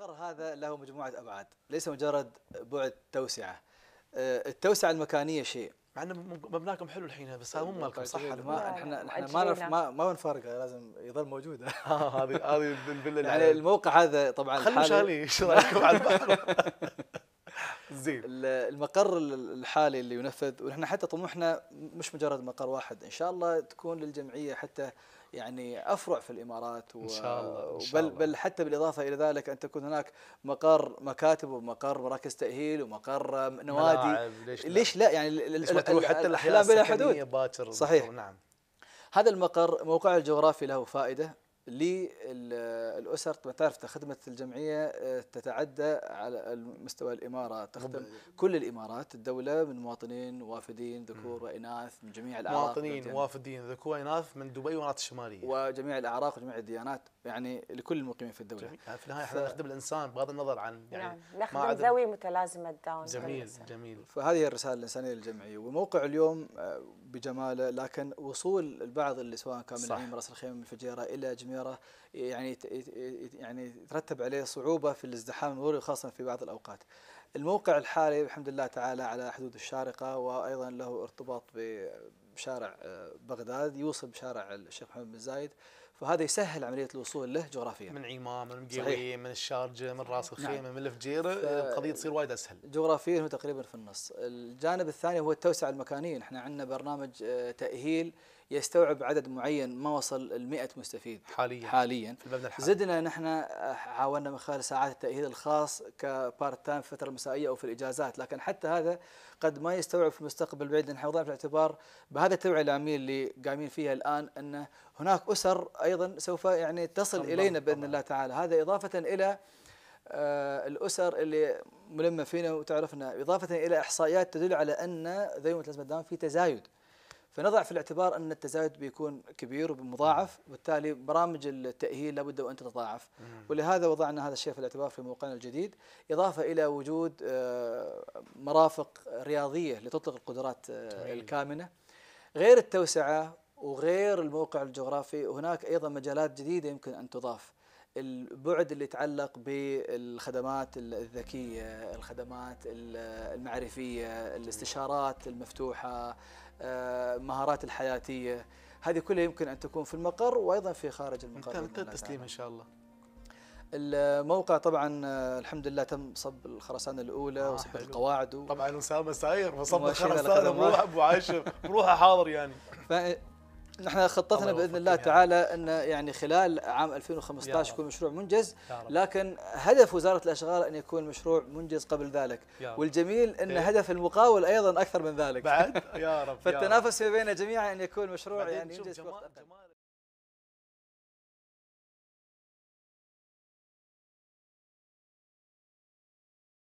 القرار هذا له مجموعة أبعاد ليس مجرد بعد توسعة آه، التوسعة المكانية شيء مع أن مبناكم حلو الحين بس هذا مو آه، مالكم صح طيب، طيب، ما احنا احنا ما نعرف ما ما نفارقها لازم يظل موجوده هذه هذه الفيلا يعني الموقع هذا طبعا خلوا شالي ايش رايكم على البحر زين المقر الحالي اللي ينفذ ونحن حتى طموحنا مش مجرد مقر واحد ان شاء الله تكون للجمعيه حتى يعني افرع في الامارات و... ان شاء الله إن شاء بل الله. بل حتى بالاضافه الى ذلك ان تكون هناك مقر مكاتب ومقر مراكز تاهيل ومقر نوادي ليش, ليش لا, لا يعني ليش ما تروح حتى الاحياء بلا حدود باكر صحيح نعم هذا المقر موقعه الجغرافي له فائده للأسر طبعا تعرف خدمة الجمعية آه، تتعدى على مستوى الإمارة تخدم كل الإمارات الدولة من مواطنين وافدين ذكور وإناث من جميع الأعراق مواطنين وافدين ذكور وإناث من دبي والمناطق الشمالية وجميع الأعراق وجميع الديانات يعني لكل المقيمين في الدولة جميل. يعني في النهاية احنا ف... نخدم الإنسان بغض النظر عن يعني نعم نخدم ذوي زاوية متلازمة داون جميل طيب، جميل فهذه الرسالة الإنسانية للجمعية وموقع اليوم آه، بجماله لكن وصول البعض اللي سواء كان من راس الخيمة من الفجيرة إلى جميع المستثمره يعني يعني ترتب عليه صعوبه في الازدحام المروري خاصه في بعض الاوقات. الموقع الحالي الحمد لله تعالى على حدود الشارقة وأيضا له ارتباط بشارع آه، بغداد يوصل بشارع الشيخ محمد بن زايد فهذا يسهل عملية الوصول له جغرافيا من عمان من مقيوي من الشارجة من راس نعم. الخيمة نعم. من الفجيرة القضية تصير وايد أسهل جغرافيا هو تقريبا في النص الجانب الثاني هو التوسعة المكانية نحن عندنا برنامج آه، تأهيل يستوعب عدد معين ما وصل ال 100 مستفيد حاليا حاليا في المبنى الحالي زدنا نحن آه، حاولنا من خلال ساعات التأهيل الخاص كبارت تايم فترة المسائيه او في الاجازات لكن حتى هذا قد ما يستوعب في المستقبل البعيد لان نضع في الاعتبار بهذا التوعيه العاميه اللي قايمين فيها الان ان هناك اسر ايضا سوف يعني تصل الينا باذن الله تعالى هذا اضافه الى آه، الاسر اللي ملمه فينا وتعرفنا اضافه الى احصائيات تدل على ان ذوي الازمه الدام في تزايد فنضع في الاعتبار ان التزايد بيكون كبير ومضاعف وبالتالي برامج التاهيل لابد وان تتضاعف ولهذا وضعنا هذا الشيء في الاعتبار في موقعنا الجديد اضافه الى وجود آه، مرافق رياضيه لتطلق القدرات آه، الكامنه غير التوسعه وغير الموقع الجغرافي هناك ايضا مجالات جديده يمكن ان تضاف البعد اللي يتعلق بالخدمات الذكية الخدمات المعرفية الاستشارات المفتوحة المهارات آه، الحياتية هذه كلها يمكن أن تكون في المقر وأيضا في خارج المقر ممتاز التسليم إن شاء الله الموقع طبعا آه، الحمد لله تم صب الخرسانه الاولى آه وصب القواعد و... طبعا اسامه ساير فصب الخرسانه مو ابو عاشر بروحه حاضر يعني نحن خطتنا باذن الله تعالى ان يعني خلال عام 2015 يكون مشروع منجز لكن هدف وزاره الاشغال ان يكون المشروع منجز قبل ذلك والجميل ان إيه. هدف المقاول ايضا اكثر من ذلك بعد يا رب فالتنافس ما بيننا جميعا ان يكون مشروع يعني ينجز